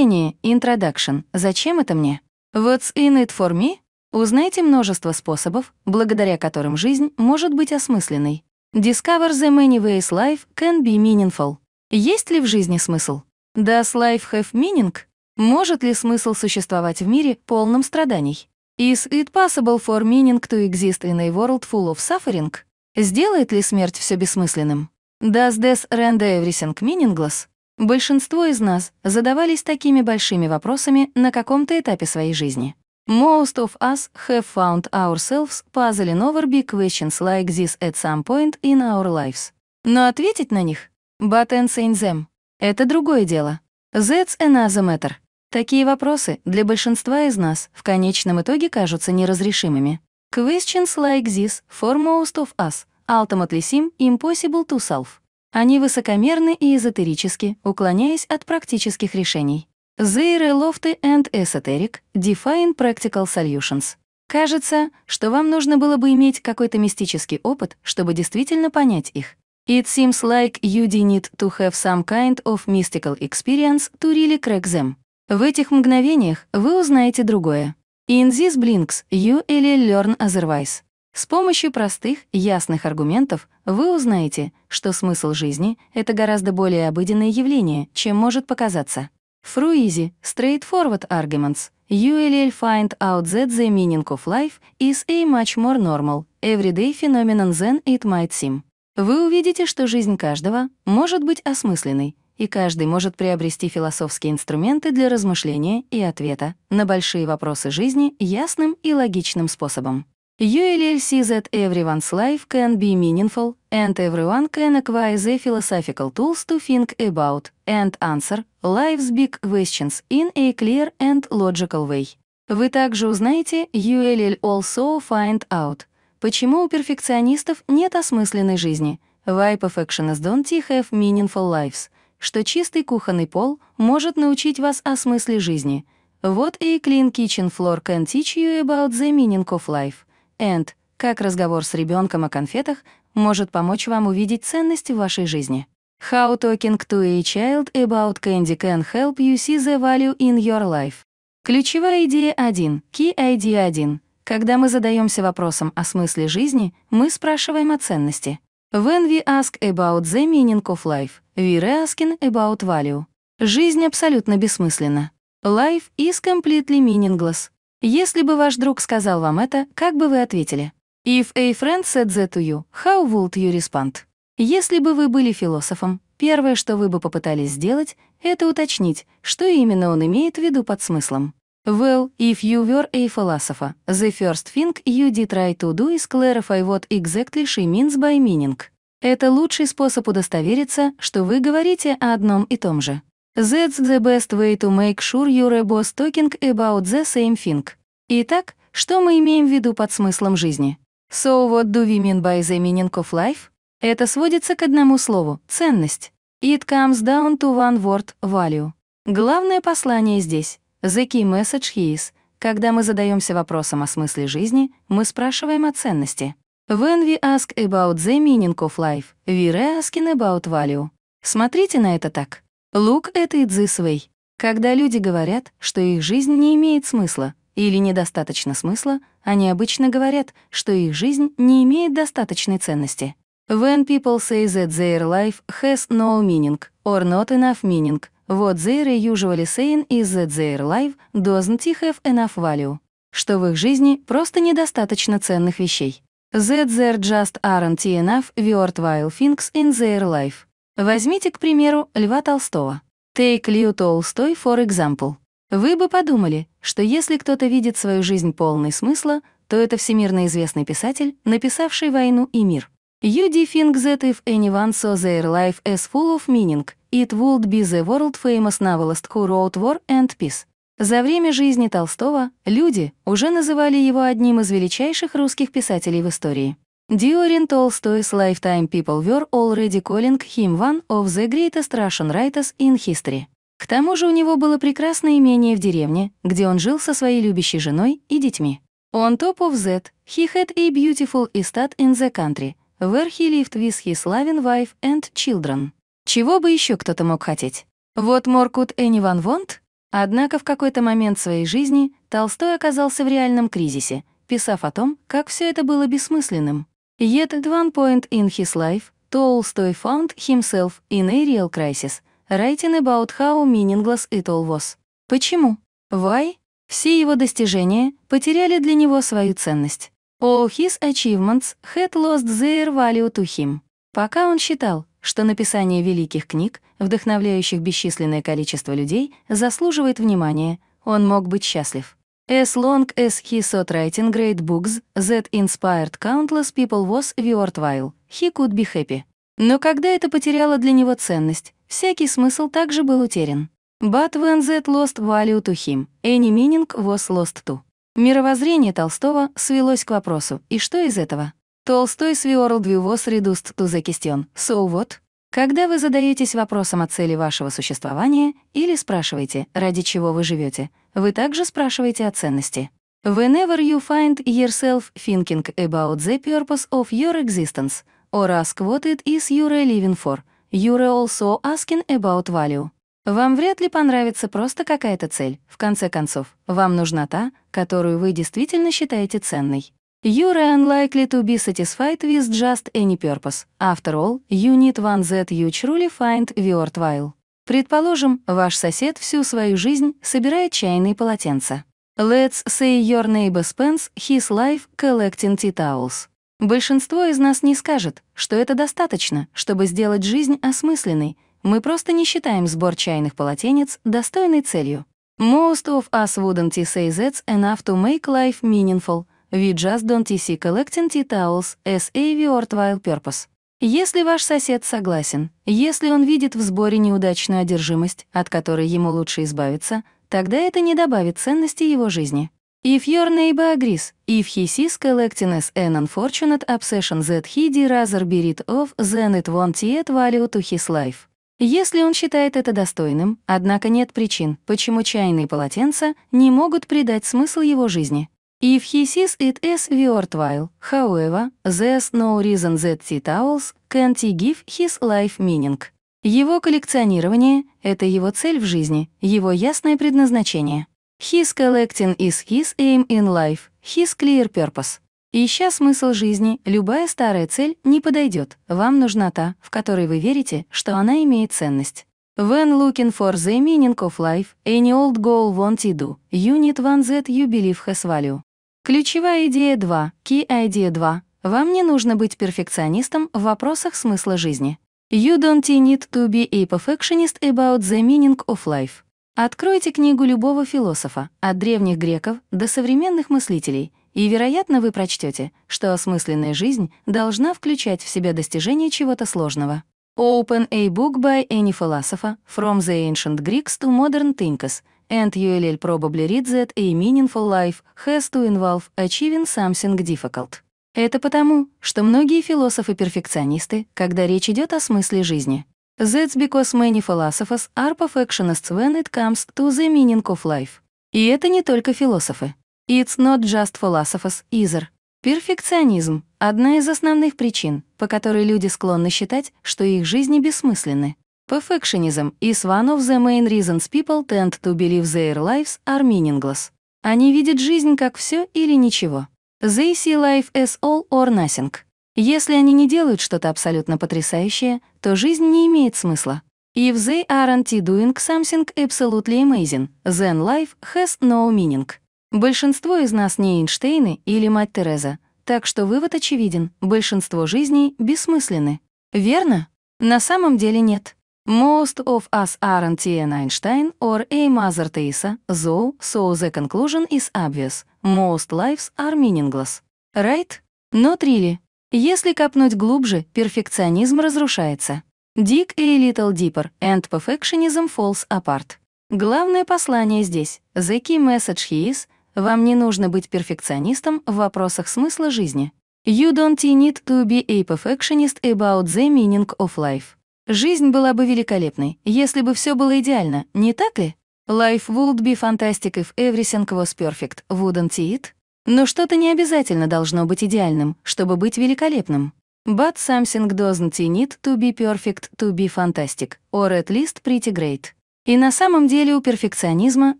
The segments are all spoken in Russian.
Введение, интродакшн. Зачем это мне? What's in it for me? Узнайте множество способов, благодаря которым жизнь может быть осмысленной. Discover the many ways life can be meaningful. Есть ли в жизни смысл? Does life have meaning? Может ли смысл существовать в мире, полном страданий? Is it possible for meaning to exist in a world full of suffering? Сделает ли смерть все бессмысленным? Does death render everything meaningless? Большинство из нас задавались такими большими вопросами на каком-то этапе своей жизни. Most of us have found ourselves puzzling over big questions like this at some point in our lives. Но ответить на них «but answering them» — это другое дело. That's another matter. Такие вопросы для большинства из нас в конечном итоге кажутся неразрешимыми. Questions like this for most of us ultimately seem impossible to solve. Они высокомерны и эзотерически, уклоняясь от практических решений. Zero Lofty and Esoteric Define Practical Solutions. Кажется, что вам нужно было бы иметь какой-то мистический опыт, чтобы действительно понять их. It seems like you need to have some kind of mystical experience to really crack them. В этих мгновениях вы узнаете другое. In these blinks you will learn otherwise. С помощью простых, ясных аргументов вы узнаете, что смысл жизни — это гораздо более обыденное явление, чем может показаться. Фруизи, Straightforward Arguments, ULL Find Out That the Meaning of Life is a Much More Normal, Everyday Phenomenon Than It Might Seem. Вы увидите, что жизнь каждого может быть осмысленной, и каждый может приобрести философские инструменты для размышления и ответа на большие вопросы жизни ясным и логичным способом. ULL sees that everyone's life can be meaningful, and everyone can acquire the philosophical tools to think about and answer life's big questions in a clear and logical way. Вы также узнаете ULL also find out, почему у перфекционистов нет осмысленной жизни, why perfectionists don't have meaningful lives, что чистый кухонный пол может научить вас о смысле жизни. Вот и Clean Kitchen Floor can teach you about the meaning of life. Энд. Как разговор с ребенком о конфетах может помочь вам увидеть ценности в вашей жизни. How talking to a child about candy can help you see the value in your life. Ключевая идея 1. Key idea 1. Когда мы задаемся вопросом о смысле жизни, мы спрашиваем о ценности. When we ask about the meaning of life, we are asking about value. Жизнь абсолютно бессмысленна. Life is completely meaningless. Если бы ваш друг сказал вам это, как бы вы ответили? If a friend said that to you, how would you respond? Если бы вы были философом, первое, что вы бы попытались сделать, это уточнить, что именно он имеет в виду под смыслом. Well, if you were a philosopher, the first thing you did try to do is clarify what exactly she means by meaning. Это лучший способ удостовериться, что вы говорите о одном и том же. That's the best way to make sure your boss talking about the same thing. Итак, что мы имеем в виду под смыслом жизни? So what do we mean by the meaning of life? Это сводится к одному слову — ценность. It comes down to one word — value. Главное послание здесь — the key message is. Когда мы задаемся вопросом о смысле жизни, мы спрашиваем о ценности. When we ask about the meaning of life, we're asking about value. Смотрите на это так. Лук — это Идзисвей. Когда люди говорят, что их жизнь не имеет смысла или недостаточно смысла, они обычно говорят, что их жизнь не имеет достаточной ценности. When people say that their life has no meaning or not enough meaning, what they are usually saying is that their life doesn't have enough value, что в их жизни просто недостаточно ценных вещей. That there just aren't enough worthwhile things in their life, Возьмите, к примеру, Льва Толстого. Take Leo Tolstoy for example. Вы бы подумали, что если кто-то видит свою жизнь полной смысла, то это всемирно известный писатель, написавший «Войну и мир». You think that if anyone saw their life as full of meaning, it would be the world-famous novelist who wrote War and Peace. За время жизни Толстого люди уже называли его одним из величайших русских писателей в истории. During Tolstoy's lifetime people were already calling him one of the greatest Russian writers in history. К тому же у него было прекрасное имение в деревне, где он жил со своей любящей женой и детьми. On top of that, he had a beautiful estate in the country, where he lived with his loving wife and children. Чего бы еще кто-то мог хотеть? Вот more could anyone want? Однако в какой-то момент своей жизни Толстой оказался в реальном кризисе, писав о том, как все это было бессмысленным. Yet at one point in his life, Tolstoy found himself in a real crisis, writing about how meaningless it all was. Почему? Why? Все его достижения потеряли для него свою ценность. All his achievements had lost their value to him. Пока он считал, что написание великих книг, вдохновляющих бесчисленное количество людей, заслуживает внимания, он мог быть счастлив. As long as he sought writing great books that inspired countless people was worthwhile, he could be happy. Но когда это потеряло для него ценность, всякий смысл также был утерян. But when that lost value to him, any meaning was lost too. Мировоззрение Толстого свелось к вопросу «И что из этого?» Толстой swirled view was reduced to the question «So what?» Когда вы задаетесь вопросом о цели вашего существования или спрашиваете, ради чего вы живете, вы также спрашиваете о ценности. Whenever you find yourself thinking about the purpose of your existence or ask what it is you're living for, you're also asking about value. Вам вряд ли понравится просто какая-то цель. В конце концов, вам нужна та, которую вы действительно считаете ценной. You're unlikely to be satisfied with just any purpose. After all, you need one that you truly find worthwhile. Предположим, ваш сосед всю свою жизнь собирает чайные полотенца. Let's say your neighbor spends his life collecting tea towels. Большинство из нас не скажет, что это достаточно, чтобы сделать жизнь осмысленной. Мы просто не считаем сбор чайных полотенец достойной целью. Most of us wouldn't say that's enough to make life meaningful, Виджас Донтиси Collecting Tea Towels S.A.V. Worthwhile Purpose. Если ваш сосед согласен, если он видит в сборе неудачную одержимость, от которой ему лучше избавиться, тогда это не добавит ценности его жизни. If your neighbor agrees, if he sees collecting as an unfortunate obsession that he rather be rid of, then it won't yet value to his life. Если он считает это достойным, однако нет причин, почему чайные полотенца не могут придать смысл его жизни. If he sees it as worthwhile, however, there's no reason that the towels can't give his life meaning. Его коллекционирование — это его цель в жизни, его ясное предназначение. His collecting is his aim in life, his clear purpose. Ища смысл жизни, любая старая цель не подойдет. Вам нужна та, в которой вы верите, что она имеет ценность. When looking for the meaning of life, any old goal won't do. You need one that you believe has value. Ключевая идея 2, Key Idea 2. Вам не нужно быть перфекционистом в вопросах смысла жизни. You don't need to be a perfectionist about the meaning of life. Откройте книгу любого философа, от древних греков до современных мыслителей, и, вероятно, вы прочтете, что осмысленная жизнь должна включать в себя достижение чего-то сложного. Open a book by any philosopher, from the ancient Greeks to modern thinkers — and ULL probably read that a meaningful life has to involve achieving something difficult. Это потому, что многие философы-перфекционисты, когда речь идет о смысле жизни. That's because many philosophers are perfectionists when it comes to the meaning of life. И это не только философы. It's not just philosophers either. Перфекционизм — одна из основных причин, по которой люди склонны считать, что их жизни бессмысленны. Perfectionism is one of the main reasons people tend to believe their lives are meaningless. Они видят жизнь как все или ничего. They see life as all or nothing. Если они не делают что-то абсолютно потрясающее, то жизнь не имеет смысла. If they aren't doing something absolutely amazing, then life has no meaning. Большинство из нас не Эйнштейны или мать Тереза, так что вывод очевиден, большинство жизней бессмысленны. Верно? На самом деле нет. Most of us aren't Ian Einstein or a Mother Teresa, though, so the conclusion is obvious. Most lives are meaningless. Right? Not really. Если копнуть глубже, перфекционизм разрушается. Dig a little deeper, and perfectionism falls apart. Главное послание здесь, the key message here is, вам не нужно быть перфекционистом в вопросах смысла жизни. You don't need to be a perfectionist about the meaning of life. Жизнь была бы великолепной, если бы все было идеально, не так ли? Life would be fantastic if everything was perfect, wouldn't it? Но что-то не обязательно должно быть идеальным, чтобы быть великолепным. But something doesn't need to be perfect to be fantastic, or at least pretty great. И на самом деле у перфекционизма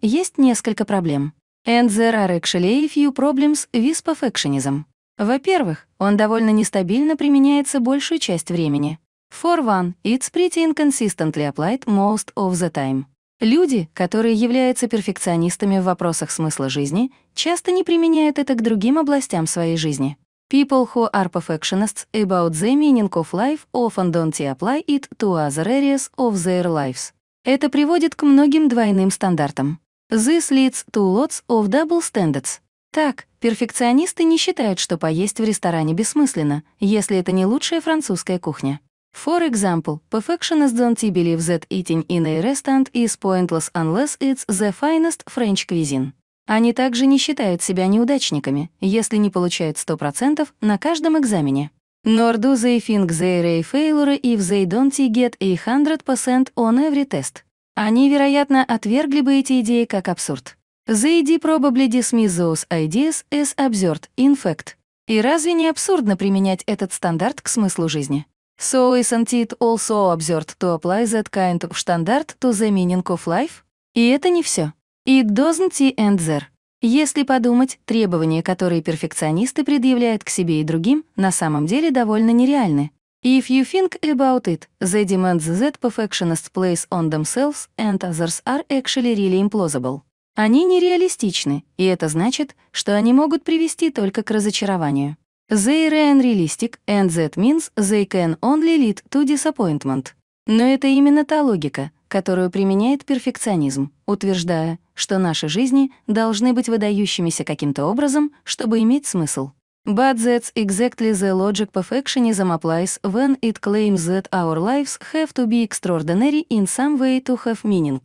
есть несколько проблем. And there are actually a few problems with perfectionism. Во-первых, он довольно нестабильно применяется большую часть времени. For one, it's pretty inconsistently applied most of the time. Люди, которые являются перфекционистами в вопросах смысла жизни, часто не применяют это к другим областям своей жизни. People who are perfectionists about the meaning of life often don't apply it to other areas of their lives. Это приводит к многим двойным стандартам. This leads to lots of double standards. Так, перфекционисты не считают, что поесть в ресторане бессмысленно, если это не лучшая французская кухня. For example, perfectionists don't believe that eating in a restaurant is pointless unless it's the finest French cuisine. Они также не считают себя неудачниками, если не получают 100% на каждом экзамене. Nor do they think they are a failure if they don't get a 100% on every test. Они, вероятно, отвергли бы эти идеи как абсурд. They did probably dismiss those ideas as absurd, in fact. И разве не абсурдно применять этот стандарт к смыслу жизни? So isn't it also absurd to apply that kind of standard to the meaning of life? И это не все. It doesn't end there. Если подумать, требования, которые перфекционисты предъявляют к себе и другим, на самом деле довольно нереальны. If you think about it, the demands that perfectionists place on themselves and others are actually really implausible. Они нереалистичны, и это значит, что они могут привести только к разочарованию. They are unrealistic, and that means they can only lead to disappointment. Но это именно та логика, которую применяет перфекционизм, утверждая, что наши жизни должны быть выдающимися каким-то образом, чтобы иметь смысл. But that's exactly the logic perfectionism applies when it claims that our lives have to be extraordinary in some way to have meaning.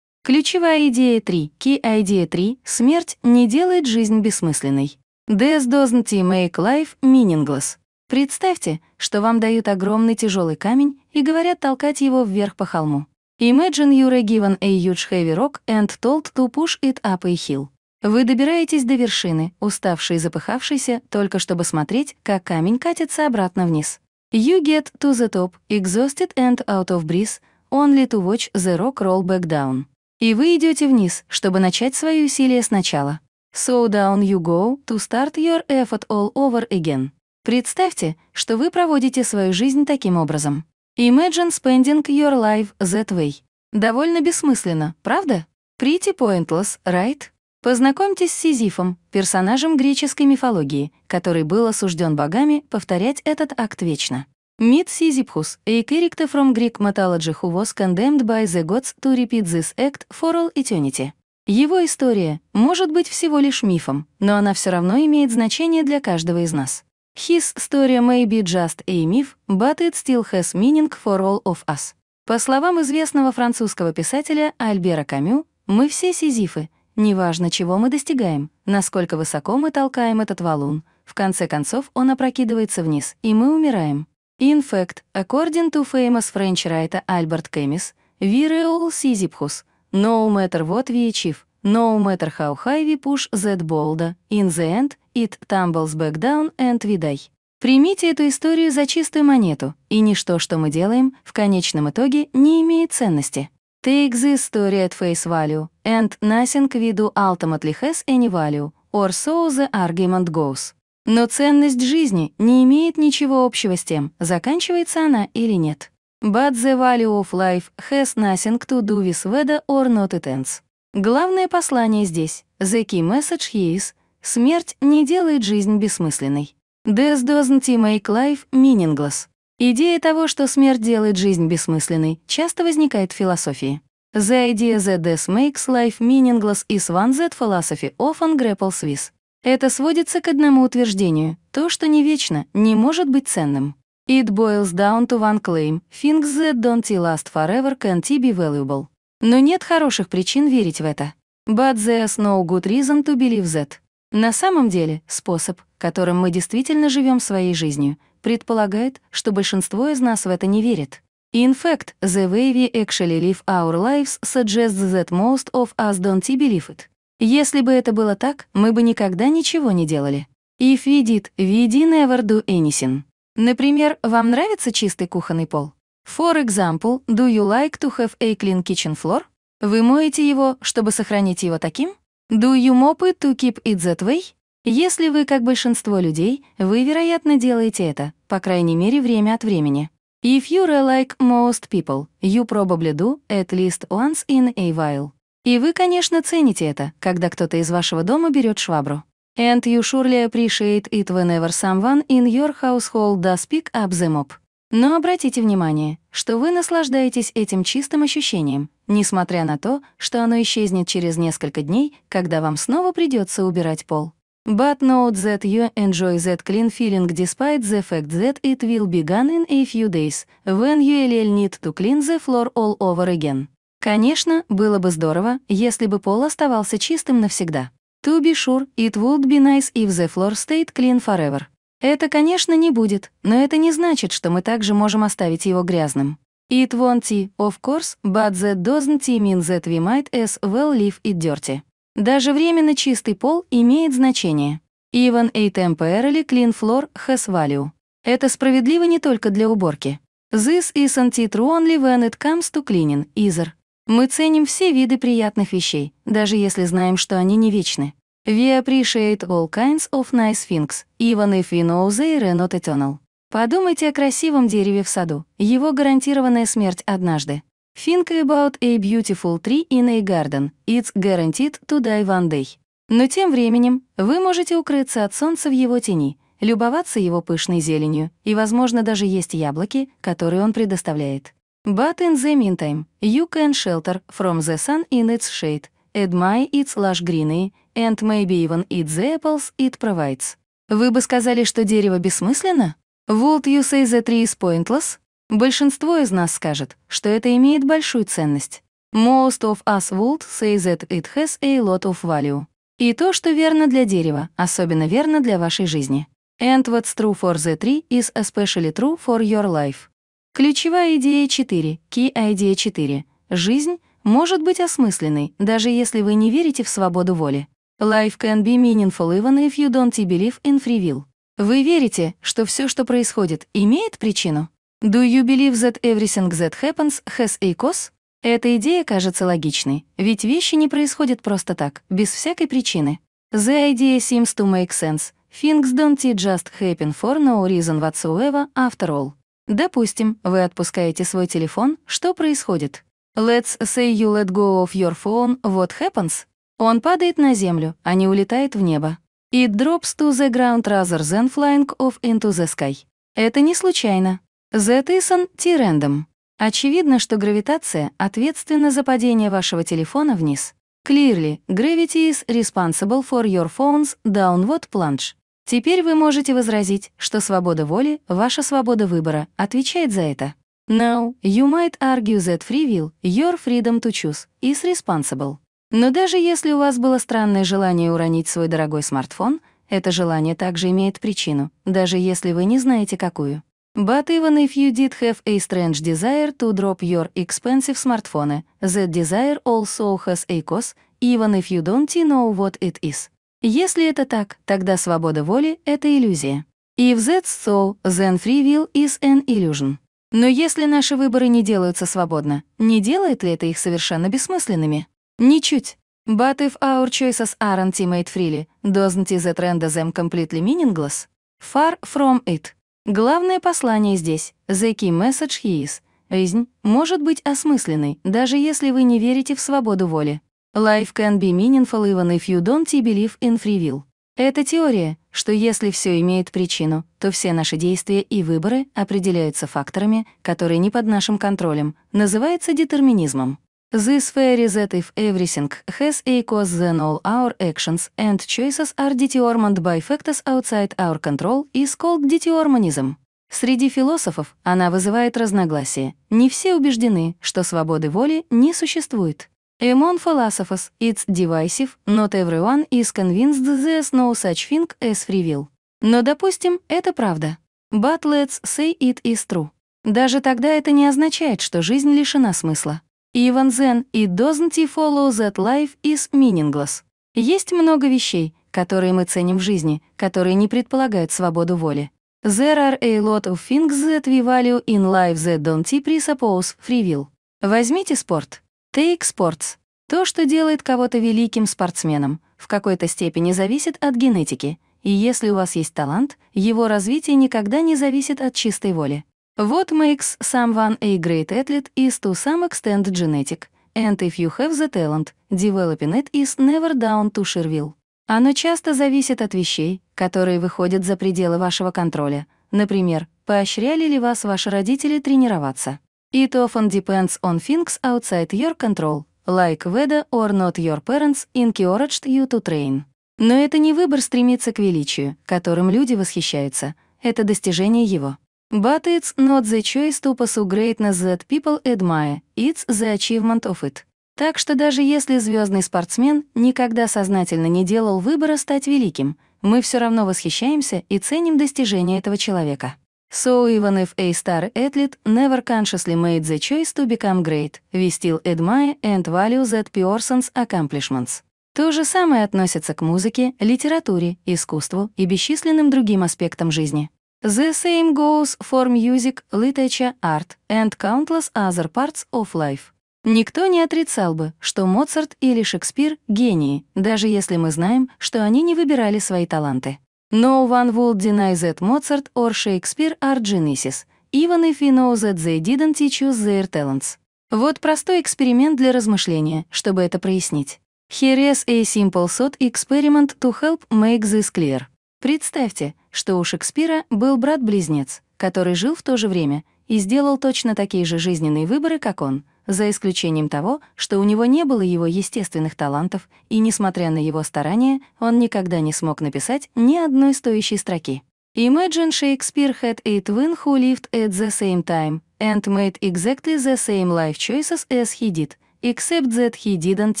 Ключевая идея 3, key idea 3, смерть не делает жизнь бессмысленной. This doesn't make life meaningless. Представьте, что вам дают огромный тяжелый камень и говорят толкать его вверх по холму. Imagine you're given a huge heavy rock and told to push it up a hill. Вы добираетесь до вершины, уставший и запыхавшийся, только чтобы смотреть, как камень катится обратно вниз. You get to the top, exhausted and out of breath, only to watch the rock roll back down. И вы идете вниз, чтобы начать свои усилия сначала. Slow down you go to start your effort all over again. Представьте, что вы проводите свою жизнь таким образом. Imagine spending your life that way. Довольно бессмысленно, правда? Pretty pointless, right? Познакомьтесь с Сизифом, персонажем греческой мифологии, который был осужден богами повторять этот акт вечно. Meet Sisyphus, a character from Greek mythology who was condemned by the gods to repeat this act for all eternity. Его история может быть всего лишь мифом, но она все равно имеет значение для каждого из нас. His story may be just a myth, but it still has meaning for all of us. По словам известного французского писателя Альбера Камю, мы все сизифы, неважно, чего мы достигаем, насколько высоко мы толкаем этот валун, в конце концов он опрокидывается вниз, и мы умираем. In fact, according to famous French writer Albert Camus, we're all sisyphus — No matter what we achieve, no matter how high we push that boulder, in the end it tumbles back down and we die. Примите эту историю за чистую монету, и ничто, что мы делаем, в конечном итоге не имеет ценности. Take this story at face value, and nothing we do ultimately has any value, or so the argument goes. Но ценность жизни не имеет ничего общего с тем, заканчивается она или нет. But the value of life has nothing to do with whether or not it ends. Главное послание здесь, the key message is, смерть не делает жизнь бессмысленной. Death doesn't make life meaningless. Идея того, что смерть делает жизнь бессмысленной, часто возникает в философии. The idea that death makes life meaningless is one that philosophy often grapples with. Это сводится к одному утверждению — то, что не вечно, не может быть ценным. It boils down to one claim. Things that don't last forever can't be valuable. Но нет хороших причин верить в это. But there's no good reason to believe that. На самом деле, способ, которым мы действительно живем своей жизнью, предполагает, что большинство из нас в это не верит. In fact, the way we actually live our lives suggests that most of us don't believe it. Если бы это было так, мы бы никогда ничего не делали. If we did, we did never do anything. Например, вам нравится чистый кухонный пол? For example, do you like to have a clean kitchen floor? Вы моете его, чтобы сохранить его таким? Do you mop it to keep it that way? Если вы, как большинство людей, вы, вероятно, делаете это, по крайней мере, время от времени. If you're like most people, you probably do at least once in a while. И вы, конечно, цените это, когда кто-то из вашего дома берет швабру. And you surely appreciate it whenever someone in your household does pick up the mop. Но обратите внимание, что вы наслаждаетесь этим чистым ощущением, несмотря на то, что оно исчезнет через несколько дней, когда вам снова придется убирать пол. But note that you enjoy that clean feeling despite the fact that it will be gone in a few days, when you will need to clean the floor all over again. Конечно, было бы здорово, если бы пол оставался чистым навсегда. To be sure, it would be nice if the floor stayed clean forever. Это, конечно, не будет, но это не значит, что мы также можем оставить его грязным. It won't, be, of course, but that doesn't mean that we might as well leave it dirty. Даже временно чистый пол имеет значение. Even a temporarily clean floor has value. Это справедливо не только для уборки. This isn't it only when it comes to cleaning, either. Мы ценим все виды приятных вещей, даже если знаем, что они не вечны. We appreciate all kinds of nice things, even if we know they are not eternal. Подумайте о красивом дереве в саду, его гарантированная смерть однажды. Think about a beautiful tree in a garden. It's guaranteed to die one day. Но тем временем вы можете укрыться от солнца в его тени, любоваться его пышной зеленью и, возможно, даже есть яблоки, которые он предоставляет. But in the meantime, you can shelter from the sun in its shade, admire its lush greenery, and maybe even eat the apples it provides. Вы бы сказали, что дерево бессмысленно? Would you say the tree is pointless? Большинство из нас скажет, что это имеет большую ценность. Most of us would say that it has a lot of value. И то, что верно для дерева, особенно верно для вашей жизни. And what's true for the tree is especially true for your life. Ключевая идея 4, Key Idea 4. Жизнь может быть осмысленной, даже если вы не верите в свободу воли. Life can be meaningful even if you don't believe in free will. Вы верите, что все, что происходит, имеет причину? Do you believe that everything that happens has a cause? Эта идея кажется логичной, ведь вещи не происходят просто так, без всякой причины. The idea seems to make sense. Things don't just happen for no reason whatsoever after all. Допустим, вы отпускаете свой телефон, что происходит? Let's say you let go of your phone, what happens? Он падает на землю, а не улетает в небо. It drops to the ground rather than flying off into the sky. Это не случайно. That isn't random Очевидно, что гравитация ответственна за падение вашего телефона вниз. Clearly, gravity is responsible for your phone's downward plunge. Теперь вы можете возразить, что свобода воли — ваша свобода выбора, отвечает за это. Now, you might argue that free will, your freedom to choose, is responsible. Но даже если у вас было странное желание уронить свой дорогой смартфон, это желание также имеет причину, даже если вы не знаете какую. But even if you did have a strange desire to drop your expensive smartphone, that desire also has a cause, even if you don't know what it is. Если это так, тогда свобода воли — это иллюзия. If that's so, then free will is an illusion. Но если наши выборы не делаются свободно, не делает ли это их совершенно бессмысленными? Ничуть. But if our choices aren't made freely, doesn't it render them completely meaningless? Far from it. Главное послание здесь, the key message he is. Жизнь может быть осмысленной, даже если вы не верите в свободу воли. Life can be meaningful even if you don't believe in free will. Это теория, что если все имеет причину, то все наши действия и выборы определяются факторами, которые не под нашим контролем, называется детерминизмом. This fair is that if everything has a cause then all our actions and choices are determined by factors outside our control is called determinism. Среди философов она вызывает разногласия. Не все убеждены, что свободы воли не существует. Among philosophers, it's divisive, not everyone is convinced there's no such thing as free will. Но, допустим, это правда. But let's say it is true. Даже тогда это не означает, что жизнь лишена смысла. Even then, it doesn't follow that life is meaningless. Есть много вещей, которые мы ценим в жизни, которые не предполагают свободу воли. There are a lot of things that we value in life that don't presuppose free will. Возьмите спорт. Take sports. То, что делает кого-то великим спортсменом, в какой-то степени зависит от генетики, и если у вас есть талант, его развитие никогда не зависит от чистой воли. What makes someone a great athlete is to some extent genetic, and if you have the talent, developing it is never down to Sherville. Оно часто зависит от вещей, которые выходят за пределы вашего контроля. Например, поощряли ли вас ваши родители тренироваться? It often depends on things outside your control, like whether or not your parents encouraged you to train. Но это не выбор стремиться к величию, которым люди восхищаются. Это достижение его. But it's not the choice to pursue greatness that people admire, it's the achievement of it. Так что даже если звездный спортсмен никогда сознательно не делал выбора стать великим, мы все равно восхищаемся и ценим достижения этого человека. So even if a star athlete never consciously made the choice to become great, we still admire and value that person's accomplishments. То же самое относится к музыке, литературе, искусству и бесчисленным другим аспектам жизни. The same goes for music, literature, art and countless other parts of life. Никто не отрицал бы, что Моцарт или Шекспир — гении, даже если мы знаем, что они не выбирали свои таланты. No one would deny that Mozart or Shakespeare are geniuses, even if we know that they didn't teach you their talents. Вот простой эксперимент для размышления, чтобы это прояснить. Here is a simple thought experiment to help make this clear. Представьте, что у Шекспира был брат-близнец, который жил в то же время и сделал точно такие же жизненные выборы, как он — за исключением того, что у него не было его естественных талантов, и, несмотря на его старания, он никогда не смог написать ни одной стоящей строки. Imagine Shakespeare had eight women who lived at the same time and made exactly the same life choices as he did, except that he didn't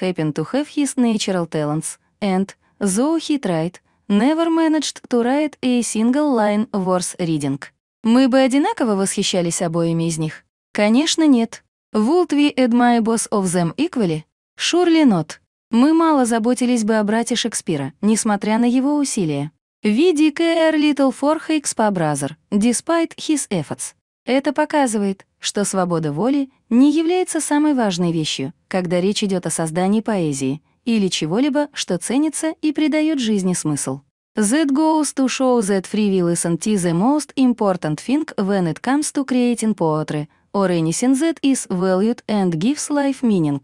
happen to have his natural talents, and, though he tried, never managed to write a single line worth reading. Мы бы одинаково восхищались обоими из них? Конечно, нет. Would we admire both of them equally? Surely not. Мы мало заботились бы о брате Шекспира, несмотря на его усилия. We care little for Hicks по brother, despite his efforts. Это показывает, что свобода воли не является самой важной вещью, когда речь идет о создании поэзии или чего-либо, что ценится и придает жизни смысл. That goes to show that free will isn't the most important thing when it comes to creating poetry, о Anything That is Valued and Gives Life Meaning.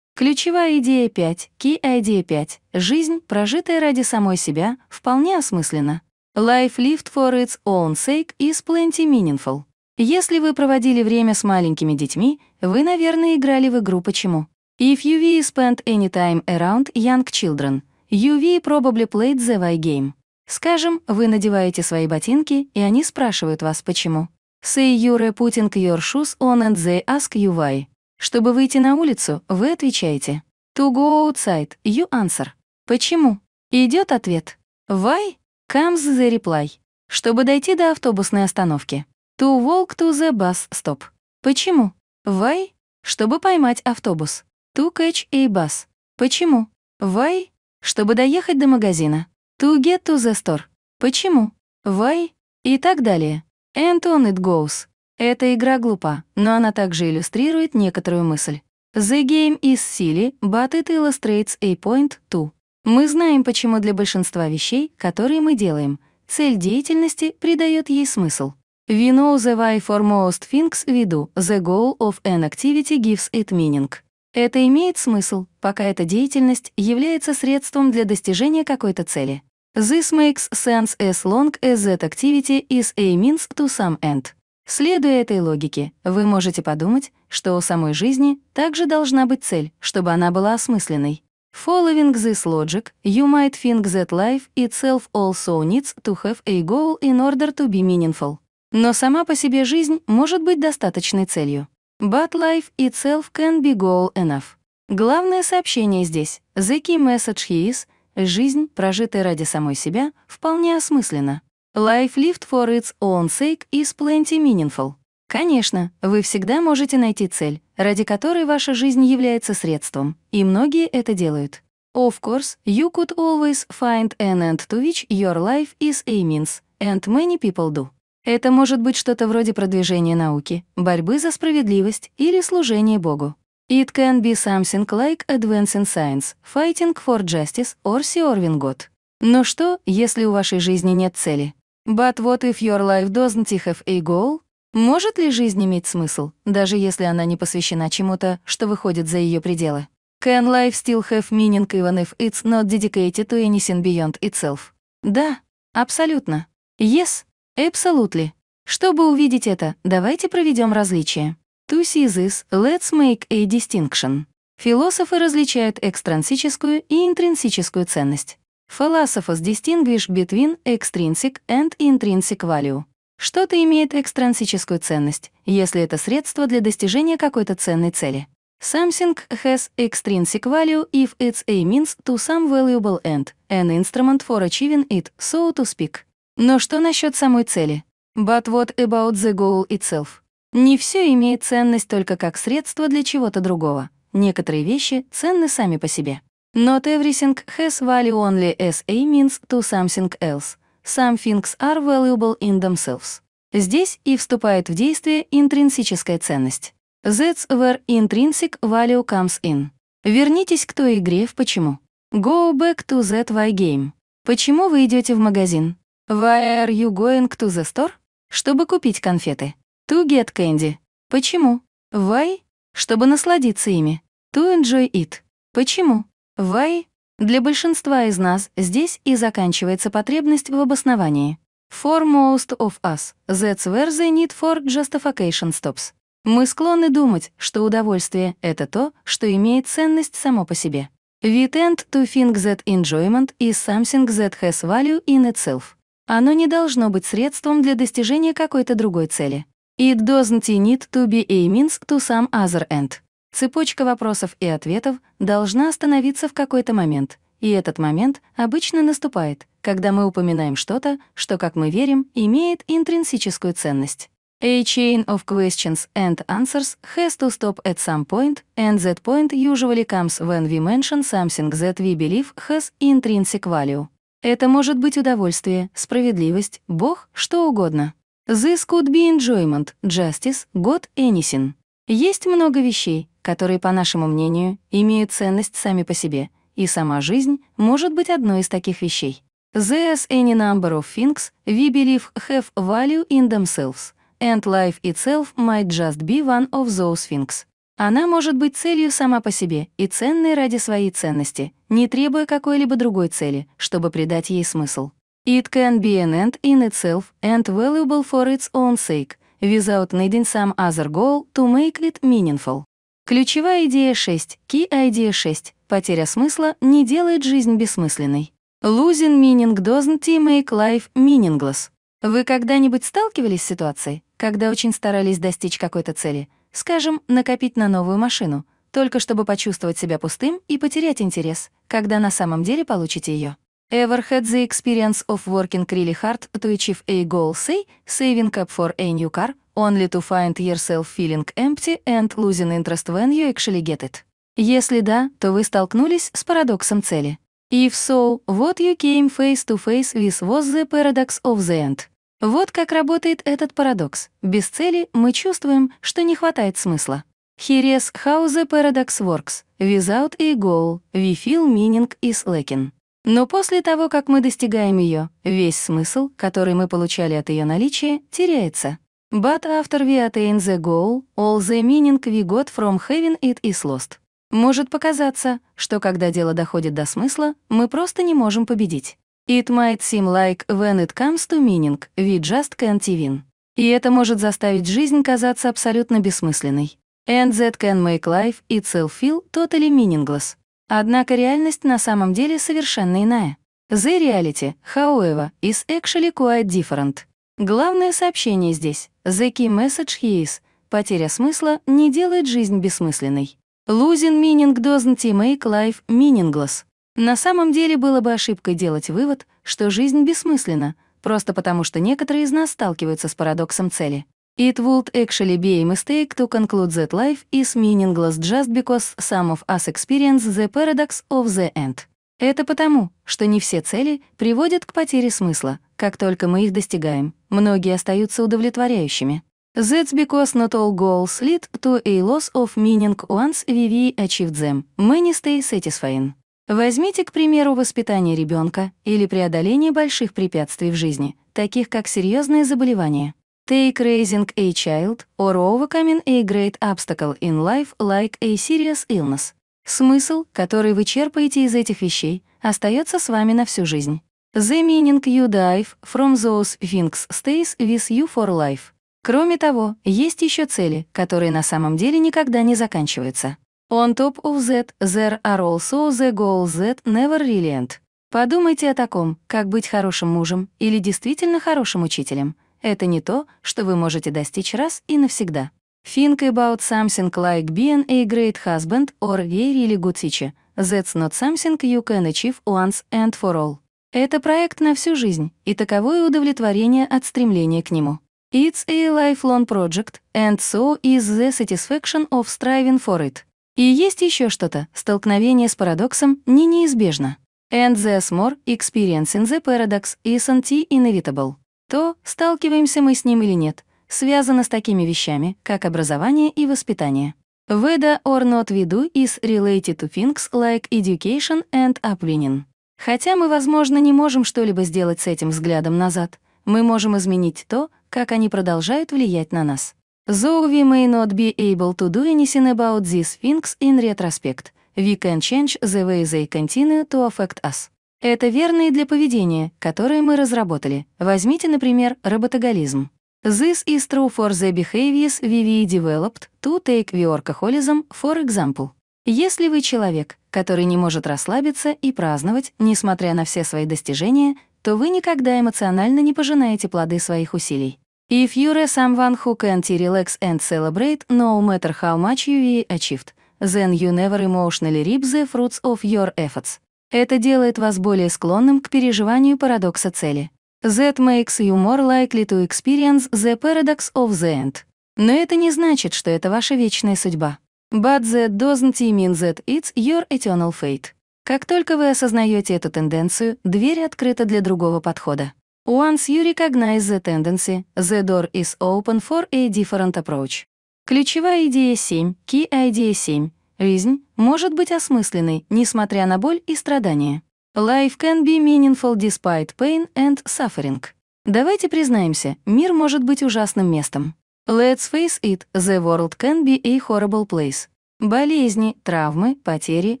Ключевая идея 5, Key Idea 5. Жизнь, прожитая ради самой себя, вполне осмыслена. Life lived for its own sake is plenty meaningful. Если вы проводили время с маленькими детьми, вы, наверное, играли в игру «Почему?». If you we spent any time around young children, you we probably played the why game. Скажем, вы надеваете свои ботинки, и они спрашивают вас «Почему?». Say you're putting your shoes on and they ask you why. Чтобы выйти на улицу, вы отвечаете. To go outside, you answer. Почему? Идет ответ. Why? Comes the reply. Чтобы дойти до автобусной остановки. To walk to the bus stop. Почему? Why? Чтобы поймать автобус. To catch a bus. Почему? Why? Чтобы доехать до магазина. To get to the store. Почему? Why? И так далее. And on it goes. Эта игра глупа, но она также иллюстрирует некоторую мысль. The game is silly, but it illustrates a point too. Мы знаем, почему для большинства вещей, которые мы делаем, цель деятельности придает ей смысл. We know the why for most things we do, the goal of an activity gives it meaning. Это имеет смысл, пока эта деятельность является средством для достижения какой-то цели. This makes sense as long as that activity is a means to some end. Следуя этой логике, вы можете подумать, что у самой жизни также должна быть цель, чтобы она была осмысленной. Following this logic, you might think that life itself also needs to have a goal in order to be meaningful. Но сама по себе жизнь может быть достаточной целью. But life itself can be goal enough. Главное сообщение здесь, the key message is, Жизнь, прожитая ради самой себя, вполне осмыслена. Life lived for its own sake is plenty meaningful. Конечно, вы всегда можете найти цель, ради которой ваша жизнь является средством, и многие это делают. Of course, you could always find an end to which your life is a means, and many people do. Это может быть что-то вроде продвижения науки, борьбы за справедливость или служения Богу. It can be something like advancing science, fighting for justice or serving God. Но что, если у вашей жизни нет цели? But what if your life doesn't have a goal? Может ли жизнь иметь смысл, даже если она не посвящена чему-то, что выходит за ее пределы? Can life still have meaning even if it's not dedicated to anything beyond itself? Да, абсолютно. Yes, absolutely. Чтобы увидеть это, давайте проведем различия. To see this, let's make a distinction. Философы различают экстрансическую и интринсическую ценность. Philosophers distinguish between extrinsic and intrinsic value. Что-то имеет экстрансическую ценность, если это средство для достижения какой-то ценной цели. Something has extrinsic value if its a means to some valuable end, an instrument for achieving it, so to speak. Но что насчет самой цели? But what about the goal itself? Не все имеет ценность только как средство для чего-то другого. Некоторые вещи ценны сами по себе. Not everything has value only as a means to something else. Some things are valuable in themselves. Здесь и вступает в действие интринсическая ценность. That's where intrinsic value comes in. Вернитесь к той игре в «Почему». Go back to that why game. Почему вы идете в магазин? Why are you going to the store? Чтобы купить конфеты. To get candy. Почему? Why? Чтобы насладиться ими. To enjoy it. Почему? Why? Для большинства из нас здесь и заканчивается потребность в обосновании. For most of us, that's where the need for justification stops. Мы склонны думать, что удовольствие — это то, что имеет ценность само по себе. We tend to think that enjoyment is something that has value in itself. Оно не должно быть средством для достижения какой-то другой цели. It doesn't need to be a means to some other end. Цепочка вопросов и ответов должна остановиться в какой-то момент, и этот момент обычно наступает, когда мы упоминаем что-то, что, как мы верим, имеет интринсическую ценность. A chain of questions and answers has to stop at some point, and that point usually comes when we mention something that we believe has intrinsic value. Это может быть удовольствие, справедливость, Бог, что угодно. This could be enjoyment, justice, God anything. Есть много вещей, которые, по нашему мнению, имеют ценность сами по себе, и сама жизнь может быть одной из таких вещей. There's any number of things we believe have value in themselves, and life itself might just be one of those things. Она может быть целью сама по себе и ценной ради своей ценности, не требуя какой-либо другой цели, чтобы придать ей смысл. It can be an end in itself and valuable for its own sake, without needing some other goal to make it meaningful. Ключевая идея 6, key idea 6, потеря смысла не делает жизнь бессмысленной. Losing meaning doesn't make life meaningless. Вы когда-нибудь сталкивались с ситуацией, когда очень старались достичь какой-то цели, скажем, накопить на новую машину, только чтобы почувствовать себя пустым и потерять интерес, когда на самом деле получите ее? Ever had the experience of working really hard to achieve a goal, say, saving up for a new car, only to find yourself feeling empty and losing interest when you actually get it? Если да, то вы столкнулись с парадоксом цели. If so, what you came face to face with was the paradox of the end. Вот как работает этот парадокс. Без цели мы чувствуем, что не хватает смысла. Here is how the paradox works. Without a goal, we feel meaning is lacking. Но после того, как мы достигаем ее, весь смысл, который мы получали от ее наличия, теряется. But after we attain the goal, all the meaning we got from having it is lost. Может показаться, что когда дело доходит до смысла, мы просто не можем победить. It might seem like when it comes to meaning, we just can't win. И это может заставить жизнь казаться абсолютно бессмысленной. And that can make life itself feel totally meaningless. Однако реальность на самом деле совершенно иная. The reality, however, is actually quite different. Главное сообщение здесь — the key message he is. Потеря смысла не делает жизнь бессмысленной. Losing meaning doesn't make life meaningless. На самом деле было бы ошибкой делать вывод, что жизнь бессмысленна, просто потому что некоторые из нас сталкиваются с парадоксом цели — It would actually be a mistake to conclude that life is meaningless just because some of us experience the paradox of the end. Это потому, что не все цели приводят к потере смысла, как только мы их достигаем. Многие остаются удовлетворяющими. That's because not all goals lead to a loss of meaning once we achieved them. Many stay satisfying. Возьмите, к примеру, воспитание ребенка или преодоление больших препятствий в жизни, таких как серьезные заболевания. Take raising a child or overcoming a great obstacle in life like a serious illness. Смысл, который вы черпаете из этих вещей, остается с вами на всю жизнь. The meaning you dive from those things stays with you for life. Кроме того, есть еще цели, которые на самом деле никогда не заканчиваются. On top of that, there are also the goals that never really end. Подумайте о таком, как быть хорошим мужем или действительно хорошим учителем, это не то, что вы можете достичь раз и навсегда. Think about something like being a great husband or a really good teacher. That's not something you can achieve once and for all. Это проект на всю жизнь, и таковое удовлетворение от стремления к нему. It's a lifelong project, and so is the satisfaction of striving for it. И есть еще что-то, столкновение с парадоксом не неизбежно. And there's more, experiencing the paradox isn't inevitable. То, сталкиваемся мы с ним или нет, связано с такими вещами, как образование и воспитание. Веда or not we do is related to things like education and upbringing. Хотя мы, возможно, не можем что-либо сделать с этим взглядом назад, мы можем изменить то, как они продолжают влиять на нас. Though we may not be able to do anything about these things in retrospect, we can change the way they continue to affect us. Это верные для поведения, которые мы разработали. Возьмите, например, работоголизм. This is true for the behaviors VV developed to take workaholism, for example. Если вы человек, который не может расслабиться и праздновать, несмотря на все свои достижения, то вы никогда эмоционально не пожинаете плоды своих усилий. If you're someone who can't relax and celebrate no matter how much you achieved, then you never emotionally reap the fruits of your efforts. Это делает вас более склонным к переживанию парадокса цели. That makes you more likely to experience the paradox of the end. Но это не значит, что это ваша вечная судьба. But that doesn't mean that it's your eternal fate. Как только вы осознаете эту тенденцию, дверь открыта для другого подхода. Once you recognize the tendency, the door is open for a different approach. Ключевая идея 7, key idea 7. Жизнь может быть осмысленной, несмотря на боль и страдания. Life can be meaningful despite pain and suffering. Давайте признаемся, мир может быть ужасным местом. Let's face it, the world can be a horrible place. Болезни, травмы, потери,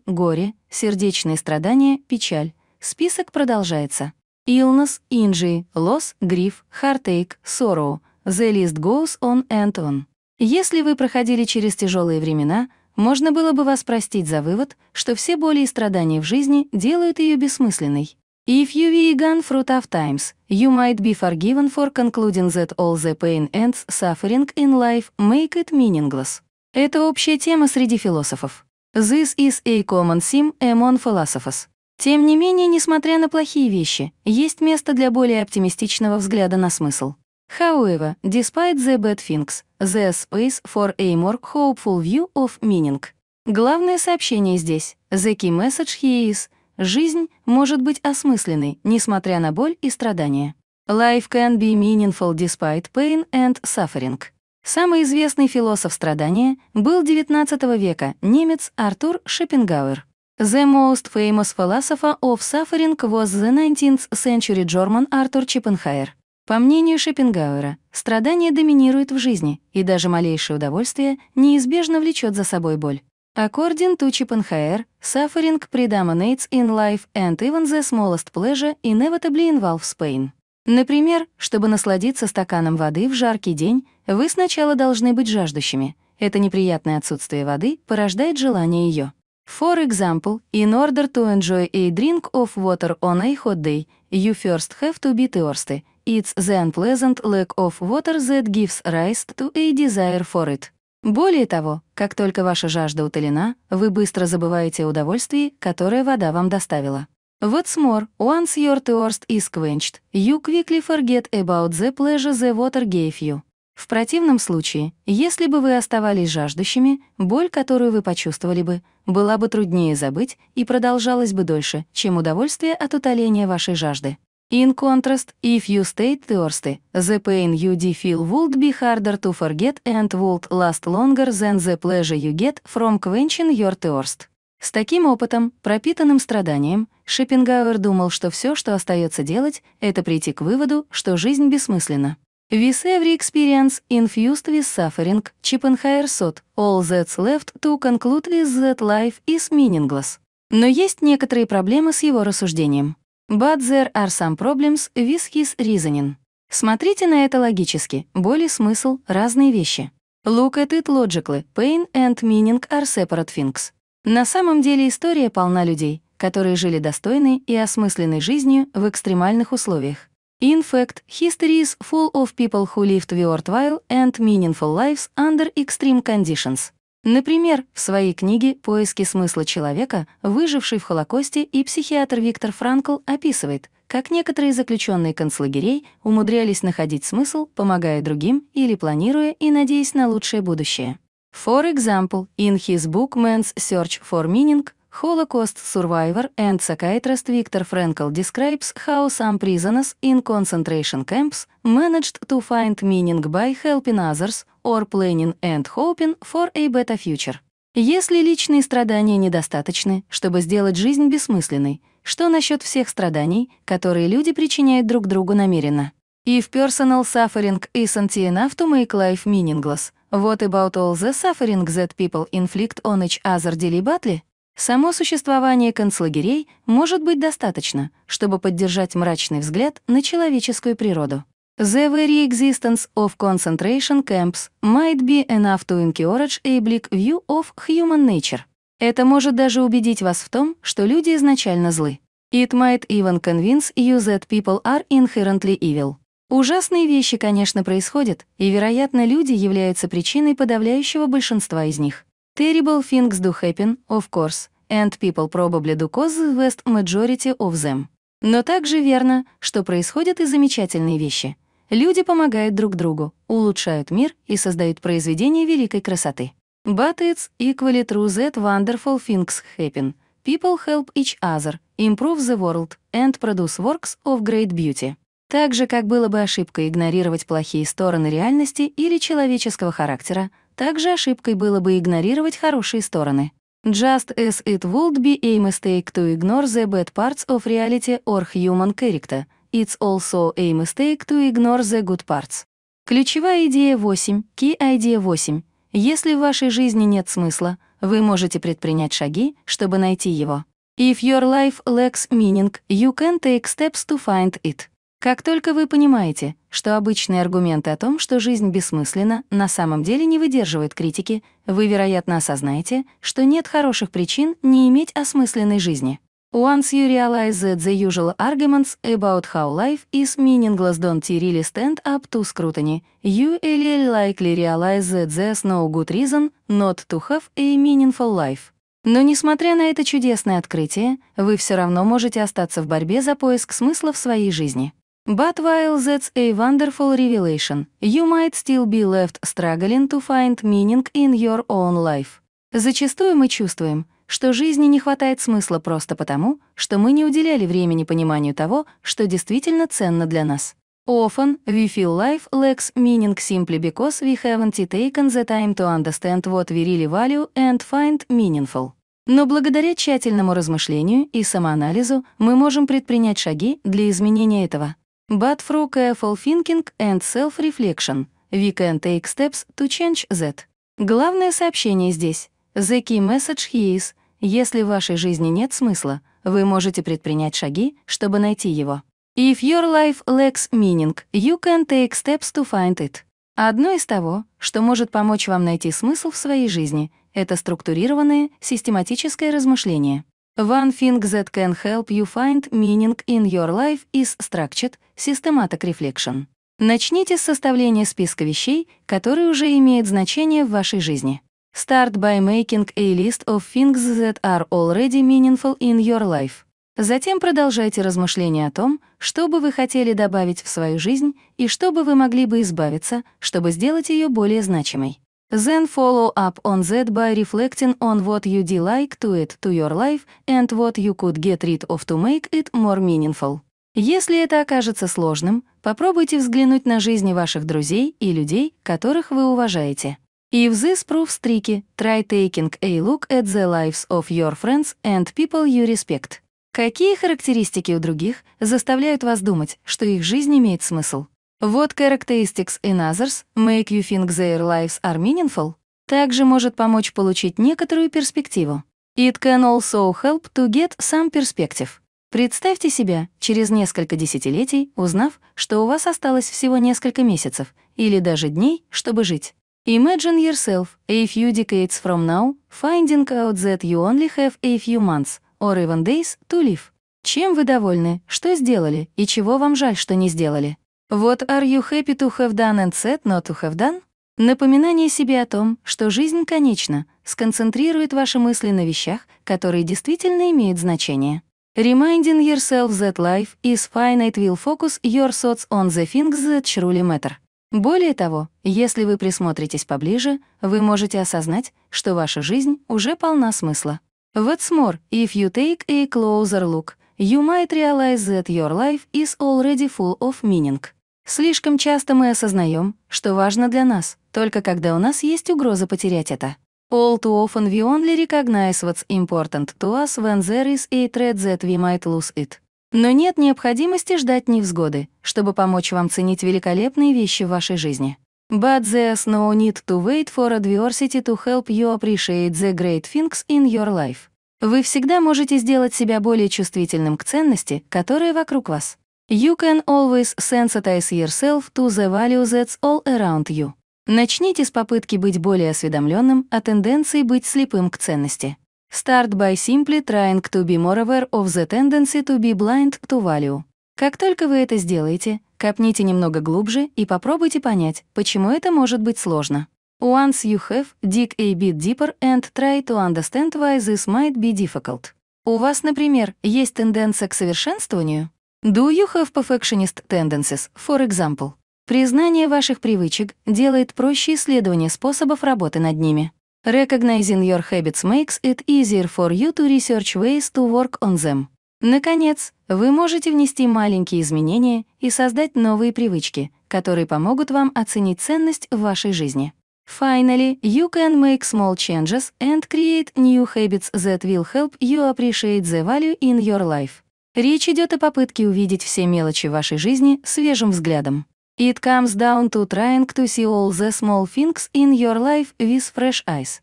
горе, сердечные страдания, печаль. Список продолжается. Illness, injury, loss, grief, heartache, sorrow. The list goes on and on. Если вы проходили через тяжелые времена — можно было бы вас простить за вывод, что все боли и страдания в жизни делают ее бессмысленной. If you vegan fruit of times, you might be forgiven for concluding that all the pain and suffering in life make it meaningless. Это общая тема среди философов. This is a common theme among philosophers. Тем не менее, несмотря на плохие вещи, есть место для более оптимистичного взгляда на смысл. However, despite the bad things, there's space for a more hopeful view of meaning. Главное сообщение здесь, the key message here is, жизнь может быть осмысленной, несмотря на боль и страдания. Life can be meaningful despite pain and suffering. Самый известный философ страдания был 19 века немец Артур Шопенгауэр. The most famous philosopher of suffering was the 19th century German Arthur Schopenhauer. По мнению Шопенгауэра, страдание доминирует в жизни, и даже малейшее удовольствие неизбежно влечет за собой боль. According to Chippenheier, suffering predominates in life and even the smallest pleasure inevitably involves pain. Например, чтобы насладиться стаканом воды в жаркий день, вы сначала должны быть жаждущими. Это неприятное отсутствие воды порождает желание ее. For example, in order to enjoy a drink of water on a hot day, you first have to be thirsty, It's the unpleasant lack of water that gives rise to a desire for it. Более того, как только ваша жажда утолена, вы быстро забываете о удовольствии, которое вода вам доставила. What's more, once your thirst is quenched, you quickly forget about the pleasure the water gave you. В противном случае, если бы вы оставались жаждущими, боль, которую вы почувствовали бы, была бы труднее забыть и продолжалась бы дольше, чем удовольствие от утоления вашей жажды. In contrast, if you stayed thirsty, the pain you do feel would be harder to forget and would last longer than the pleasure you get from quenching your thirst. С таким опытом, пропитанным страданием, Шопенгауэр думал, что все, что остается делать, это прийти к выводу, что жизнь бессмысленна. With every experience infused with suffering, Chippenheier thought, all that's left to conclude is that life is meaningless. Но есть некоторые проблемы с его рассуждением. But there are some problems with his reasoning. Смотрите на это логически. Боль и смысл — разные вещи. Look at it logically. Pain and meaning are separate things. На самом деле история полна людей, которые жили достойной и осмысленной жизнью в экстремальных условиях. In fact, history is full of people who lived worthwhile and meaningful lives under extreme conditions. Например, в своей книге «Поиски смысла человека», выживший в Холокосте и психиатр Виктор Франкл описывает, как некоторые заключенные концлагерей умудрялись находить смысл, помогая другим или планируя и надеясь на лучшее будущее. For example, in his book «Man's Search for Meaning», Holocaust survivor and psychiatrist Viktor Frankl describes how some prisoners in concentration camps managed to find meaning by helping others or planning and hoping for a better future. Если личные страдания недостаточны, чтобы сделать жизнь бессмысленной, что насчет всех страданий, которые люди причиняют друг другу намеренно? If personal suffering isn't enough to make life meaningless, what about all the suffering that people inflict on each other deliberately? Само существование концлагерей может быть достаточно, чтобы поддержать мрачный взгляд на человеческую природу. The very existence of concentration camps might be enough to encourage a bleak view of human nature. Это может даже убедить вас в том, что люди изначально злы. It might even convince you that people are inherently evil. Ужасные вещи, конечно, происходят, и, вероятно, люди являются причиной подавляющего большинства из них. Terrible things do happen, of course, and people probably do cause the vast majority of them. Но также верно, что происходят и замечательные вещи — Люди помогают друг другу, улучшают мир и создают произведения великой красоты. But it's equally true that wonderful things happen. People help each other, improve the world and produce works of great beauty. Так же, как было бы ошибкой игнорировать плохие стороны реальности или человеческого характера, также ошибкой было бы игнорировать хорошие стороны. Just as it would be a mistake to ignore the bad parts of reality or human character — It's also a mistake to ignore the good parts. Ключевая идея 8, key idea 8. Если в вашей жизни нет смысла, вы можете предпринять шаги, чтобы найти его. If your life lacks meaning, you can take steps to find it. Как только вы понимаете, что обычные аргументы о том, что жизнь бессмысленна, на самом деле не выдерживают критики, вы, вероятно, осознаете, что нет хороших причин не иметь осмысленной жизни. Once you realize that the usual arguments about how life is meaningless don't really stand up to scrutiny, you will likely realize that there's no good reason not to have a meaningful life. Но несмотря на это чудесное открытие, вы все равно можете остаться в борьбе за поиск смысла в своей жизни. But while that's a wonderful revelation, you might still be left struggling to find meaning in your own life. Зачастую мы чувствуем, что жизни не хватает смысла просто потому, что мы не уделяли времени пониманию того, что действительно ценно для нас. Often we feel life lacks meaning simply because we haven't taken the time to understand what we really value and find meaningful. Но благодаря тщательному размышлению и самоанализу мы можем предпринять шаги для изменения этого. But through careful thinking and self-reflection, we can take steps to change that. Главное сообщение здесь. The key message here is если в вашей жизни нет смысла, вы можете предпринять шаги, чтобы найти его. If your life lacks meaning, you can take steps to find it. Одно из того, что может помочь вам найти смысл в своей жизни, это структурированное, систематическое размышление. One thing that can help you find meaning in your life is structured systematic reflection. Начните с составления списка вещей, которые уже имеют значение в вашей жизни. Start by making a list of things that are already meaningful in your life. Затем продолжайте размышления о том, что бы вы хотели добавить в свою жизнь и что бы вы могли бы избавиться, чтобы сделать ее более значимой. Then follow up on that by reflecting on what you do like to it to your life and what you could get rid of to make it more meaningful. Если это окажется сложным, попробуйте взглянуть на жизни ваших друзей и людей, которых вы уважаете. If this proves tricky, try taking a look at the lives of your friends and people you respect. Какие характеристики у других заставляют вас думать, что их жизнь имеет смысл? What characteristics in others make you think their lives are meaningful? Также может помочь получить некоторую перспективу. It can also help to get some perspective. Представьте себя через несколько десятилетий, узнав, что у вас осталось всего несколько месяцев или даже дней, чтобы жить. Imagine yourself, a few decades from now, finding out that you only have a few months, or even days, to live. Чем вы довольны, что сделали, и чего вам жаль, что не сделали? What are you happy to have done and sad not to have done? Напоминание себе о том, что жизнь конечна, сконцентрирует ваши мысли на вещах, которые действительно имеют значение. Reminding yourself that life is finite will focus your thoughts on the things that truly matter. Более того, если вы присмотритесь поближе, вы можете осознать, что ваша жизнь уже полна смысла. What's more, if you take a closer look, you might realize that your life is already full of meaning. Слишком часто мы осознаем, что важно для нас, только когда у нас есть угроза потерять это. All too often we only recognize what's important to us when there is a threat that we might lose it. Но нет необходимости ждать невзгоды, чтобы помочь вам ценить великолепные вещи в вашей жизни. But there's no need to wait for adversity to help you appreciate the great things in your life. Вы всегда можете сделать себя более чувствительным к ценности, которые вокруг вас. You can always sensitize yourself to the value that's all around you. Начните с попытки быть более осведомленным о тенденции быть слепым к ценности. Start by simply trying to be more aware of the tendency to be blind to value. Как только вы это сделаете, копните немного глубже и попробуйте понять, почему это может быть сложно. Once you have, dig a bit deeper and try to understand why this might be difficult. У вас, например, есть тенденция к совершенствованию? Do you have perfectionist tendencies, for example? Признание ваших привычек делает проще исследование способов работы над ними. Recognizing your habits makes it easier for you to research ways to work on them. Наконец, вы можете внести маленькие изменения и создать новые привычки, которые помогут вам оценить ценность в вашей жизни. Finally, you can make small changes and create new habits that will help you appreciate the value in your life. Речь идет о попытке увидеть все мелочи вашей жизни свежим взглядом. It comes down to trying to see all the small things in your life with fresh eyes.